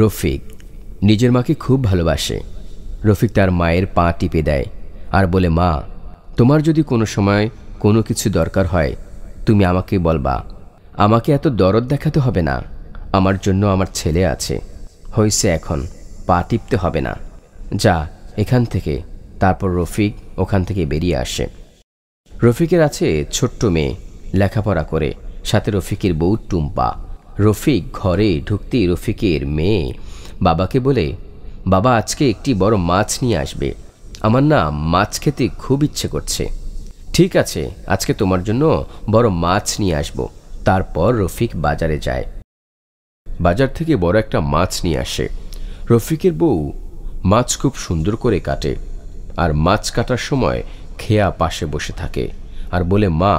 রফিক নিজের মাকে খুব ভালোবাসে রফিক তার মায়ের পা টিপে দেয় আর বলে মা তোমার যদি কোনো সময় কোনো কিছু দরকার হয় তুমি আমাকে বলবা আমাকে এত দরদ দেখাতে হবে না আমার জন্য আমার ছেলে আছে হয়েছে এখন পা টিপতে হবে না যা এখান থেকে তারপর রফিক ওখান থেকে বেরিয়ে আসে রফিকের আছে ছোট্ট মেয়ে লেখাপড়া করে সাথে রফিকের বউ টুম্পা রফিক ঘরে ঢুকতেই রফিকের মেয়ে বাবাকে বলে বাবা আজকে একটি বড় মাছ নিয়ে আসবে আমার না মাছ খেতে খুব ইচ্ছে করছে ঠিক আছে আজকে তোমার জন্য বড় মাছ নিয়ে আসব তারপর রফিক বাজারে যায় বাজার থেকে বড় একটা মাছ নিয়ে আসে রফিকের বউ মাছ খুব সুন্দর করে কাটে আর মাছ কাটার সময় খেয়া পাশে বসে থাকে আর বলে মা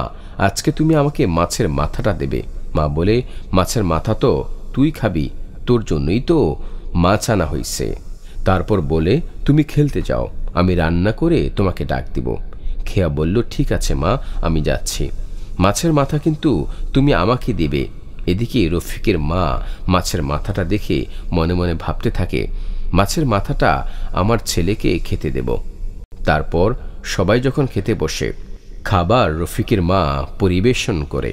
আজকে তুমি আমাকে মাছের মাথাটা দেবে মা বলে মাছের মাথা তো তুই খাবি তোর জন্যই তো মাছ আনা হয়েছে তারপর বলে তুমি খেলতে যাও আমি রান্না করে তোমাকে ডাক দিব খেয়া বলল ঠিক আছে মা আমি যাচ্ছি মাছের মাথা কিন্তু তুমি আমাকে দেবে এদিকে রফিকের মা মাছের মাথাটা দেখে মনে মনে ভাবতে থাকে মাছের মাথাটা আমার ছেলেকে খেতে দেব তারপর সবাই যখন খেতে বসে খাবার রফিকের মা পরিবেশন করে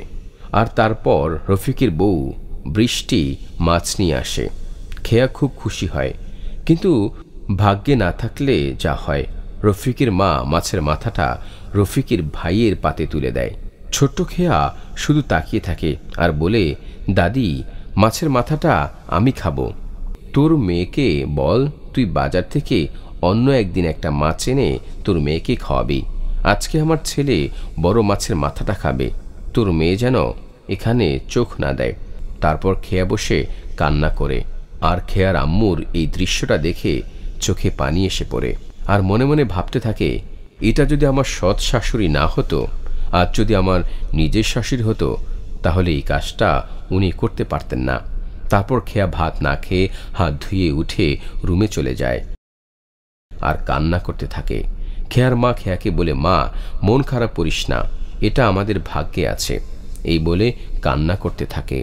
আর তারপর রফিকের বউ বৃষ্টি মাছ নিয়ে আসে খেয়া খুব খুশি হয় কিন্তু ভাগ্যে না থাকলে যা হয় রফিকের মা মাছের মাথাটা রফিকের ভাইয়ের পাতে তুলে দেয় ছোট্ট খেয়া শুধু তাকিয়ে থাকে আর বলে দাদি মাছের মাথাটা আমি খাবো তোর মেয়েকে বল তুই বাজার থেকে অন্য একদিন একটা মাছ এনে তোর মেয়েকে খাওয়াবি আজকে আমার ছেলে বড় মাছের মাথাটা খাবে তোর মেয়ে যেন এখানে চোখ না দেয় তারপর খেয়া বসে কান্না করে আর খেয়ার আম্মুর এই দৃশ্যটা দেখে চোখে পানি এসে পড়ে আর মনে মনে ভাবতে থাকে এটা যদি আমার সৎ শাশুড়ি না হতো আর যদি আমার নিজের শাশুড়ি হতো তাহলে এই কাজটা উনি করতে পারতেন না তারপর খেয়া ভাত না খেয়ে হাত ধুয়ে উঠে রুমে চলে যায় আর কান্না করতে থাকে খেয়ার মা খেয়াকে বলে মা মন খারাপ করিস না এটা আমাদের ভাগ্যে আছে এই বলে কান্না করতে থাকে